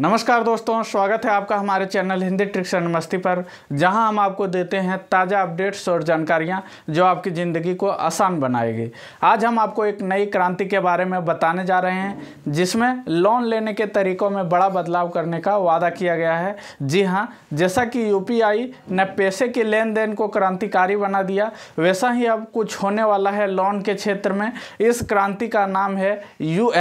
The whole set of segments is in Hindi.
नमस्कार दोस्तों स्वागत है आपका हमारे चैनल हिंदी ट्रिक्स एंड मस्ती पर जहां हम आपको देते हैं ताज़ा अपडेट्स और जानकारियां जो आपकी ज़िंदगी को आसान बनाएगी आज हम आपको एक नई क्रांति के बारे में बताने जा रहे हैं जिसमें लोन लेने के तरीकों में बड़ा बदलाव करने का वादा किया गया है जी हाँ जैसा कि यू ने पैसे के लेन देन को क्रांतिकारी बना दिया वैसा ही अब कुछ होने वाला है लोन के क्षेत्र में इस क्रांति का नाम है यू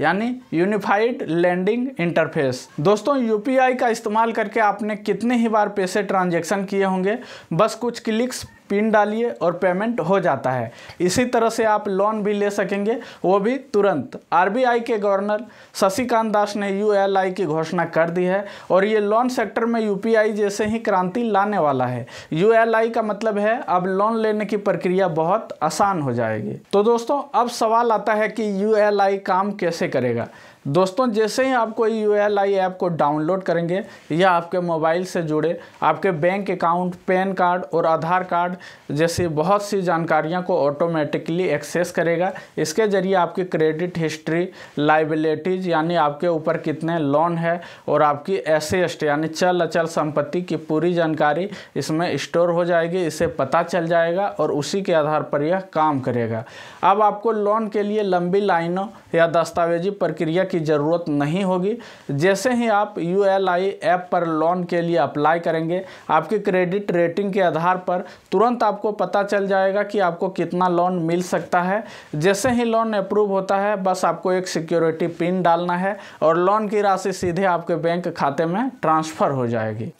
यानी यूनिफाइड लैंडिंग इंटरफेस इंटरफेस दोस्तों यूपीआई का इस्तेमाल करके आपने कितने ही बार पैसे ट्रांजेक्शन किए होंगे बस कुछ क्लिक्स पिन डालिए और पेमेंट हो जाता है इसी तरह से आप लोन भी ले सकेंगे वो भी तुरंत आरबीआई के गवर्नर शशिकांत दास ने यूएलआई की घोषणा कर दी है और ये लोन सेक्टर में यूपीआई जैसे ही क्रांति लाने वाला है यूएलआई का मतलब है अब लोन लेने की प्रक्रिया बहुत आसान हो जाएगी तो दोस्तों अब सवाल आता है कि यू काम कैसे करेगा दोस्तों जैसे ही आप कोई यू एल आई ऐप को डाउनलोड करेंगे या आपके मोबाइल से जुड़े आपके बैंक अकाउंट पैन कार्ड और आधार कार्ड जैसी बहुत सी जानकारियां को ऑटोमेटिकली एक्सेस करेगा इसके ज़रिए आपकी क्रेडिट हिस्ट्री लाइबिलिटीज़ यानी आपके ऊपर कितने लोन है और आपकी एसेस्ट यानी चल अचल संपत्ति की पूरी जानकारी इसमें स्टोर हो जाएगी इसे पता चल जाएगा और उसी के आधार पर यह काम करेगा अब आपको लोन के लिए लंबी लाइनों या दस्तावेजी प्रक्रिया की ज़रूरत नहीं होगी जैसे ही आप यू ऐप पर लोन के लिए अप्लाई करेंगे आपकी क्रेडिट रेटिंग के आधार पर तुरंत आपको पता चल जाएगा कि आपको कितना लोन मिल सकता है जैसे ही लोन अप्रूव होता है बस आपको एक सिक्योरिटी पिन डालना है और लोन की राशि सीधे आपके बैंक खाते में ट्रांसफ़र हो जाएगी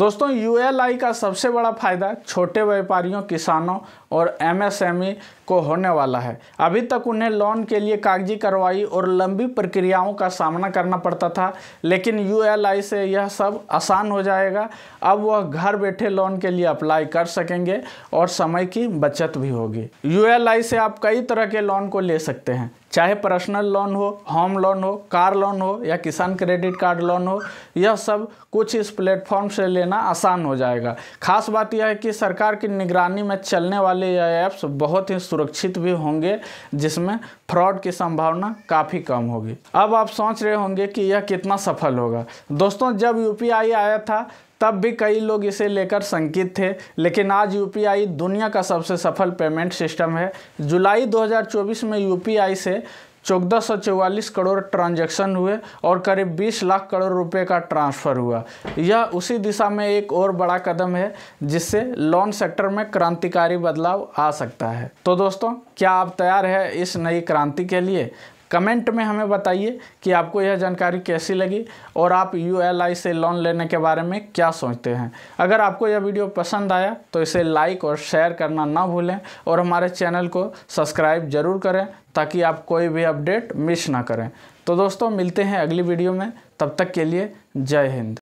दोस्तों यू का सबसे बड़ा फ़ायदा छोटे व्यापारियों किसानों और एमएसएमई e को होने वाला है अभी तक उन्हें लोन के लिए कागजी कार्रवाई और लंबी प्रक्रियाओं का सामना करना पड़ता था लेकिन यू से यह सब आसान हो जाएगा अब वह घर बैठे लोन के लिए अप्लाई कर सकेंगे और समय की बचत भी होगी यू से आप कई तरह के लोन को ले सकते हैं चाहे पर्सनल लोन हो होम लोन हो कार लोन हो या किसान क्रेडिट कार्ड लोन हो यह सब कुछ इस प्लेटफॉर्म से लेना आसान हो जाएगा खास बात यह है कि सरकार की निगरानी में चलने वाले यह ऐप्स बहुत ही सुरक्षित भी होंगे जिसमें फ्रॉड की संभावना काफ़ी कम होगी अब आप सोच रहे होंगे कि यह कितना सफल होगा दोस्तों जब यू आया था तब भी कई लोग इसे लेकर शंकित थे लेकिन आज यूपीआई दुनिया का सबसे सफल पेमेंट सिस्टम है जुलाई 2024 में यूपीआई से चौदह करोड़ ट्रांजैक्शन हुए और करीब 20 लाख करोड़ रुपए का ट्रांसफ़र हुआ यह उसी दिशा में एक और बड़ा कदम है जिससे लोन सेक्टर में क्रांतिकारी बदलाव आ सकता है तो दोस्तों क्या आप तैयार हैं इस नई क्रांति के लिए कमेंट में हमें बताइए कि आपको यह जानकारी कैसी लगी और आप यू से लोन लेने के बारे में क्या सोचते हैं अगर आपको यह वीडियो पसंद आया तो इसे लाइक और शेयर करना ना भूलें और हमारे चैनल को सब्सक्राइब ज़रूर करें ताकि आप कोई भी अपडेट मिस ना करें तो दोस्तों मिलते हैं अगली वीडियो में तब तक के लिए जय हिंद